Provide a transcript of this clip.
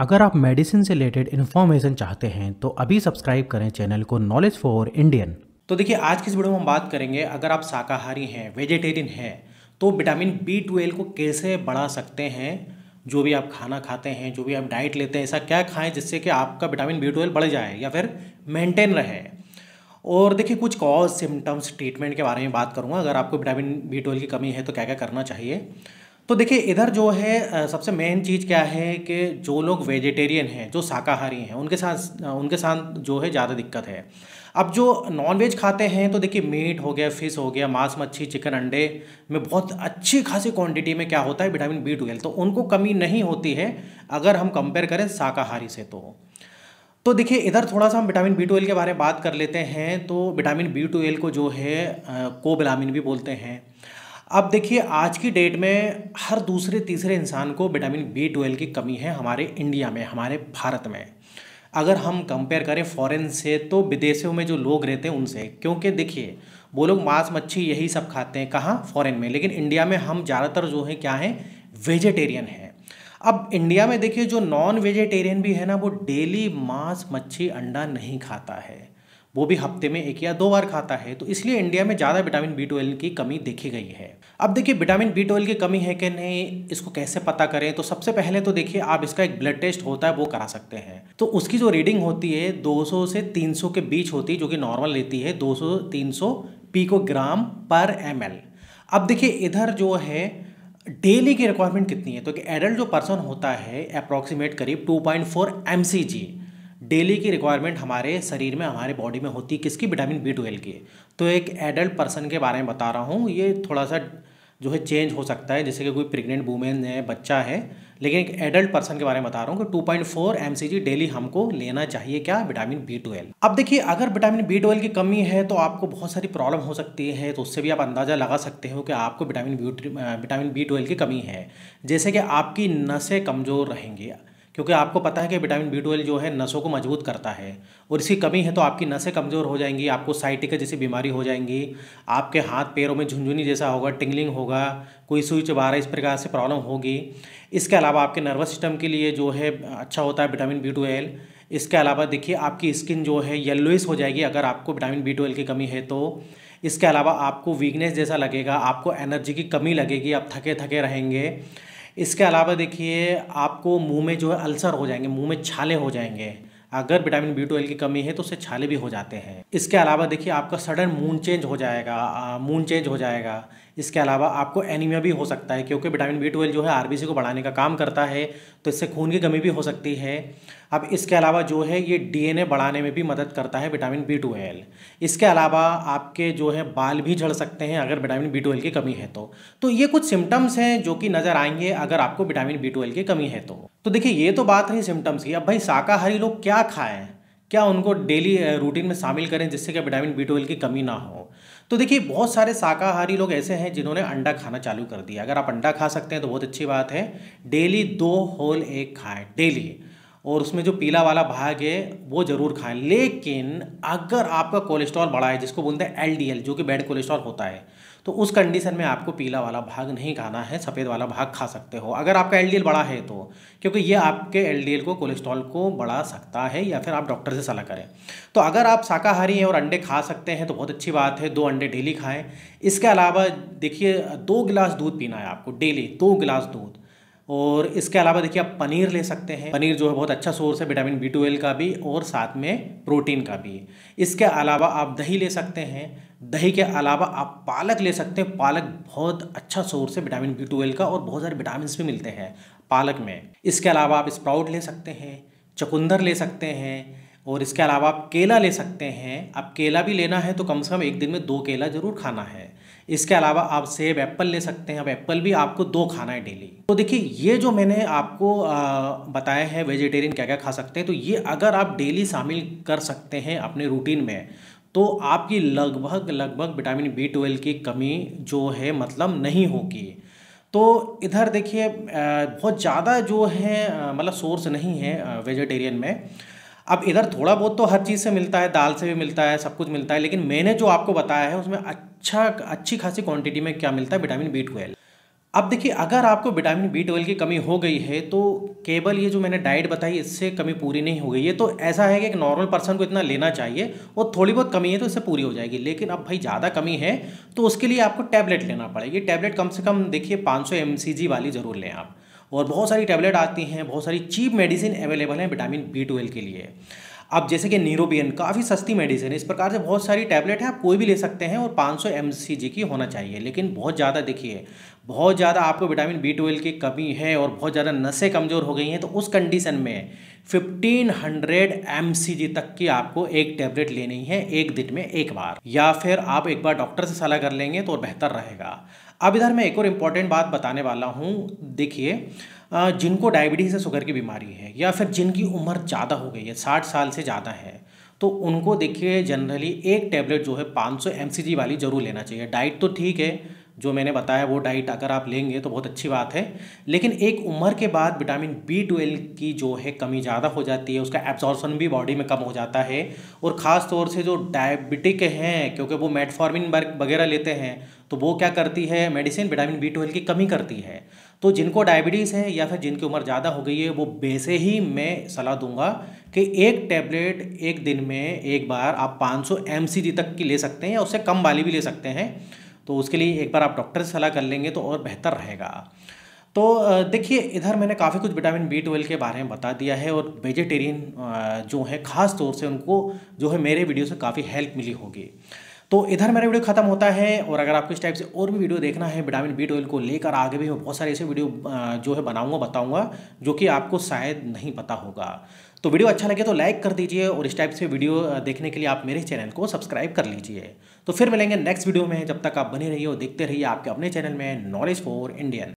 अगर आप मेडिसिन से रिलेटेड इन्फॉर्मेशन चाहते हैं तो अभी सब्सक्राइब करें चैनल को नॉलेज फॉर इंडियन तो देखिए आज की इस वीडियो में हम बात करेंगे अगर आप शाकाहारी हैं वेजिटेरियन हैं तो विटामिन बी ट्वेल्व को कैसे बढ़ा सकते हैं जो भी आप खाना खाते हैं जो भी आप डाइट लेते हैं ऐसा क्या खाएं जिससे कि आपका विटामिन बी ट्वेल्व बढ़ जाए या फिर मेंटेन रहे और देखिए कुछ कॉज सिम्टम्स ट्रीटमेंट के बारे में बात करूँगा अगर आपको विटामिन बी ट्वेल्व की कमी है तो क्या क्या करना चाहिए तो देखिए इधर जो है सबसे मेन चीज़ क्या है कि जो लोग वेजिटेरियन हैं जो शाकाहारी हैं उनके साथ उनके साथ जो है ज़्यादा दिक्कत है अब जो नॉन वेज खाते हैं तो देखिए मीट हो गया फिश हो गया मांस मच्छी चिकन अंडे में बहुत अच्छी खासी क्वांटिटी में क्या होता है विटामिन बी ट्वेल्व तो उनको कमी नहीं होती है अगर हम कंपेयर करें शाकाहारी से तो तो देखिए इधर थोड़ा सा हम विटामिन बी ट्वेल्व के बारे में बात कर लेते हैं तो विटामिन बी ट्वेल्व को जो है कोबलामिन भी बोलते हैं अब देखिए आज की डेट में हर दूसरे तीसरे इंसान को विटामिन बी ट्वेल्व की कमी है हमारे इंडिया में हमारे भारत में अगर हम कंपेयर करें फॉरेन से तो विदेशों में जो लोग रहते हैं उनसे क्योंकि देखिए वो लोग मांस मच्छी यही सब खाते हैं कहाँ फॉरेन में लेकिन इंडिया में हम ज़्यादातर जो हैं क्या हैं वेजिटेरियन हैं अब इंडिया में देखिए जो नॉन वेजिटेरियन भी है ना वो डेली मांस मच्छी अंडा नहीं खाता है वो भी हफ्ते में एक या दो बार खाता है तो इसलिए इंडिया में ज़्यादा विटामिन बी ट्वेल्व की कमी देखी गई है अब देखिए विटामिन बी ट्वेल्व की कमी है कि नहीं इसको कैसे पता करें तो सबसे पहले तो देखिए आप इसका एक ब्लड टेस्ट होता है वो करा सकते हैं तो उसकी जो रीडिंग होती है 200 से 300 के बीच होती है जो कि नॉर्मल लेती है 200 300 पीकोग्राम पर एम अब देखिए इधर जो है डेली की रिक्वायरमेंट कितनी है तो कि एडल्ट जो पर्सन होता है अप्रॉक्सीमेट करीब 2.4 पॉइंट डेली की रिक्वायरमेंट हमारे शरीर में हमारे बॉडी में होती है किसकी विटामिन बी ट्वेल्व की तो एक एडल्ट पर्सन के बारे में बता रहा हूँ ये थोड़ा सा जो है चेंज हो सकता है जैसे कि कोई प्रेग्नेंट वूमेन है बच्चा है लेकिन एक एडल्ट पर्सन के बारे में बता रहा हूँ कि 2.4 पॉइंट डेली हमको लेना चाहिए क्या विटामिन बी ट्वेल्व अब देखिए अगर विटामिन बी ट्वेल्व की कमी है तो आपको बहुत सारी प्रॉब्लम हो सकती है तो उससे भी आप अंदाज़ा लगा सकते हो कि आपको vitamin B vitamin B twelve की कमी है जैसे कि आपकी नशें कमज़ोर रहेंगी क्योंकि आपको पता है कि विटामिन बी ट्वेल्व जो है नसों को मजबूत करता है और इसकी कमी है तो आपकी नसें कमज़ोर हो जाएंगी आपको साइटिक जैसी बीमारी हो जाएंगी आपके हाथ पैरों में झुंझुनी जैसा होगा टिंगलिंग होगा कोई स्विच बारह इस प्रकार से प्रॉब्लम होगी इसके अलावा आपके नर्वस सिस्टम के लिए जो है अच्छा होता है विटामिन बी ट्वेल्व इसके अलावा देखिए आपकी स्किन जो है येल्लोइस हो जाएगी अगर आपको विटामिन बी ट्वेल्व की कमी है तो इसके अलावा आपको वीकनेस जैसा लगेगा आपको एनर्जी की कमी लगेगी आप थके थके रहेंगे इसके अलावा देखिए आपको मुंह में जो है अल्सर हो जाएंगे मुंह में छाले हो जाएंगे अगर विटामिन बी ट्वेल्व की कमी है तो उससे छाले भी हो जाते हैं इसके अलावा देखिए आपका सडन मून चेंज हो जाएगा मून चेंज हो जाएगा इसके अलावा आपको एनीमिया भी हो सकता है क्योंकि विटामिन बी ट्वेल्व जो है आरबीसी को बढ़ाने का काम करता है तो इससे खून की कमी भी हो सकती है अब इसके अलावा जो है ये डीएनए बढ़ाने में भी मदद करता है विटामिन बी ट्वेल्व इसके अलावा आपके जो है बाल भी झड़ सकते हैं अगर विटामिन बी ट्वेल्व की कमी है तो तो ये कुछ सिम्टम्स हैं जो कि नज़र आएंगे अगर आपको विटामिन बी ट्वेल्व की कमी है तो तो देखिए ये तो बात रही सिम्टम्स की अब भाई शाकाहारी लोग क्या खाएं क्या उनको डेली रूटीन में शामिल करें जिससे कि विटामिन बी ट्वेल्व की कमी ना हो तो देखिए बहुत सारे शाकाहारी लोग ऐसे हैं जिन्होंने अंडा खाना चालू कर दिया अगर आप अंडा खा सकते हैं तो बहुत अच्छी बात है डेली दो होल एग खाएं डेली और उसमें जो पीला वाला भाग है वो ज़रूर खाएं लेकिन अगर आपका कोलेस्ट्रॉल बढ़ा है जिसको बोलते हैं एल जो कि बैड कोलेस्ट्रॉल होता है तो उस कंडीशन में आपको पीला वाला भाग नहीं खाना है सफ़ेद वाला भाग खा सकते हो अगर आपका एलडीएल बड़ा है तो क्योंकि ये आपके एलडीएल को कोलेस्ट्रॉल को बढ़ा सकता है या फिर आप डॉक्टर से सलाह करें तो अगर आप शाकाहारी हैं और अंडे खा सकते हैं तो बहुत अच्छी बात है दो अंडे डेली खाएँ इसके अलावा देखिए दो गिलास दूध पीना है आपको डेली दो गिलास दूध और इसके अलावा देखिए आप पनीर ले सकते हैं पनीर जो है बहुत अच्छा सोर्स है विटामिन बी ट्वेल्व का भी और साथ में प्रोटीन का भी इसके अलावा आप दही ले सकते हैं दही के अलावा आप पालक ले सकते हैं पालक बहुत अच्छा सोर्स है विटामिन बी ट्वेल्व का और बहुत सारे विटामिन भी मिलते हैं पालक में इसके अलावा आप स्प्राउट ले सकते हैं चकुंदर ले सकते हैं और इसके अलावा आप केला ले सकते हैं आप केला भी लेना है तो कम से कम एक दिन में दो केला ज़रूर खाना है इसके अलावा आप सेब एप्पल ले सकते हैं अब एप्पल भी आपको दो खाना है डेली तो देखिए ये जो मैंने आपको बताया है वेजिटेरियन क्या क्या खा सकते हैं तो ये अगर आप डेली शामिल कर सकते हैं अपने रूटीन में तो आपकी लगभग लगभग विटामिन बी ट्वेल्व की कमी जो है मतलब नहीं होगी तो इधर देखिए बहुत ज़्यादा जो है मतलब सोर्स नहीं है वेजिटेरियन में अब इधर थोड़ा बहुत तो हर चीज़ से मिलता है दाल से भी मिलता है सब कुछ मिलता है लेकिन मैंने जो आपको बताया है उसमें अच्छा अच्छी खासी क्वांटिटी में क्या मिलता है विटामिन बी ट्वेल्व अब देखिए अगर आपको विटामिन बी ट्वेल्व की कमी हो गई है तो केवल ये जो मैंने डाइट बताई इससे कमी पूरी नहीं हो गई है तो ऐसा है कि एक नॉर्मल पर्सन को इतना लेना चाहिए और थोड़ी बहुत कमी है तो इससे पूरी हो जाएगी लेकिन अब भाई ज़्यादा कमी है तो उसके लिए आपको टैबलेट लेना पड़ेगी टैबलेट कम से कम देखिए पाँच सौ वाली ज़रूर लें आप और बहुत सारी टैबलेट आती हैं बहुत सारी चीप मेडिसिन अवेलेबल हैं विटामिन बी ट्वेल्व के लिए अब जैसे कि नीरोबियन काफ़ी सस्ती मेडिसिन है इस प्रकार से बहुत सारी टैबलेट है आप कोई भी ले सकते हैं और 500 सौ की होना चाहिए लेकिन बहुत ज़्यादा देखिए बहुत ज़्यादा आपको विटामिन बी ट्वेल्व की कमी है और बहुत ज़्यादा नसें कमज़ोर हो गई हैं तो उस कंडीशन में फिफ्टीन हंड्रेड एम तक की आपको एक टैबलेट लेनी है एक दिन में एक बार या फिर आप एक बार डॉक्टर से सलाह कर लेंगे तो बेहतर रहेगा अब इधर मैं एक और इम्पॉर्टेंट बात बताने वाला हूँ देखिए जिनको डायबिटीज़ से शुगर की बीमारी है या फिर जिनकी उम्र ज़्यादा हो गई है साठ साल से ज़्यादा है तो उनको देखिए जनरली एक टैबलेट जो है 500 सौ वाली ज़रूर लेना चाहिए डाइट तो ठीक है जो मैंने बताया वो डाइट अगर आप लेंगे तो बहुत अच्छी बात है लेकिन एक उम्र के बाद विटामिन बी ट्वेल्व की जो है कमी ज़्यादा हो जाती है उसका एब्जॉर्सन भी बॉडी में कम हो जाता है और ख़ास तौर से जो डायबिटिक हैं क्योंकि वो मेटफॉर्मिन वगैरह लेते हैं तो वो क्या करती है मेडिसिन विटामिन बी ट्वेल्व की कमी करती है तो जिनको डायबिटीज़ है या फिर जिनकी उम्र ज़्यादा हो गई है वो वैसे ही मैं सलाह दूंगा कि एक टैबलेट एक दिन में एक बार आप 500 सौ तक की ले सकते हैं या उससे कम वाली भी ले सकते हैं तो उसके लिए एक बार आप डॉक्टर से सलाह कर लेंगे तो और बेहतर रहेगा तो देखिए इधर मैंने काफ़ी कुछ विटामिन बी ट्वेल्व के बारे में बता दिया है और वेजिटेरियन जो है ख़ास तौर से उनको जो है मेरे वीडियो से काफ़ी हेल्प मिली होगी तो इधर मेरा वीडियो खत्म होता है और अगर आपको इस टाइप से और भी वीडियो देखना है विटामिन बी ट्वेल्व को लेकर आगे भी मैं बहुत सारे ऐसे वीडियो जो है बनाऊंगा बताऊंगा जो कि आपको शायद नहीं पता होगा तो वीडियो अच्छा लगे तो लाइक कर दीजिए और इस टाइप से वीडियो देखने के लिए आप मेरे चैनल को सब्सक्राइब कर लीजिए तो फिर मिलेंगे नेक्स्ट वीडियो में जब तक आप बने रहिए और देखते रहिए आपके अपने चैनल में नॉलेज फॉर इंडियन